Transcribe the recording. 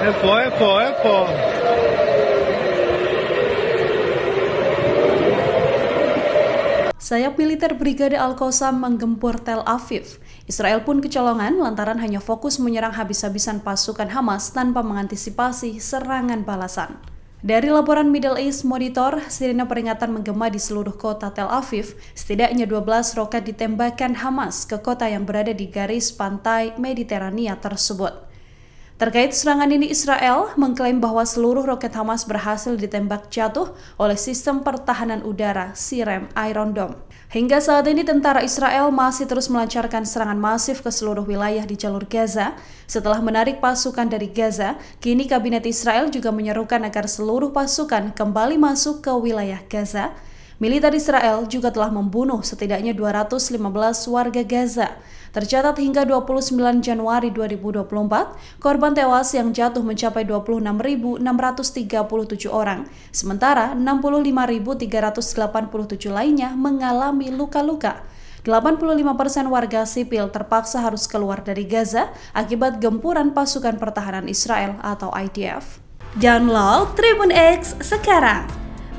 Epo, epo, epo. Sayap militer Brigade Al-Qassam menggempur Tel Aviv. Israel pun kecolongan lantaran hanya fokus menyerang habis-habisan pasukan Hamas tanpa mengantisipasi serangan balasan. Dari laporan Middle East Monitor, sirine peringatan menggema di seluruh kota Tel Aviv, setidaknya 12 roket ditembakkan Hamas ke kota yang berada di garis pantai Mediterania tersebut. Terkait serangan ini, Israel mengklaim bahwa seluruh roket Hamas berhasil ditembak jatuh oleh sistem pertahanan udara Sirem Iron Dome. Hingga saat ini, tentara Israel masih terus melancarkan serangan masif ke seluruh wilayah di jalur Gaza. Setelah menarik pasukan dari Gaza, kini Kabinet Israel juga menyerukan agar seluruh pasukan kembali masuk ke wilayah Gaza Militer Israel juga telah membunuh setidaknya 215 warga Gaza. Tercatat hingga 29 Januari 2024, korban tewas yang jatuh mencapai 26.637 orang, sementara 65.387 lainnya mengalami luka-luka. 85 persen warga sipil terpaksa harus keluar dari Gaza akibat gempuran pasukan pertahanan Israel atau IDF. Download Tribun X sekarang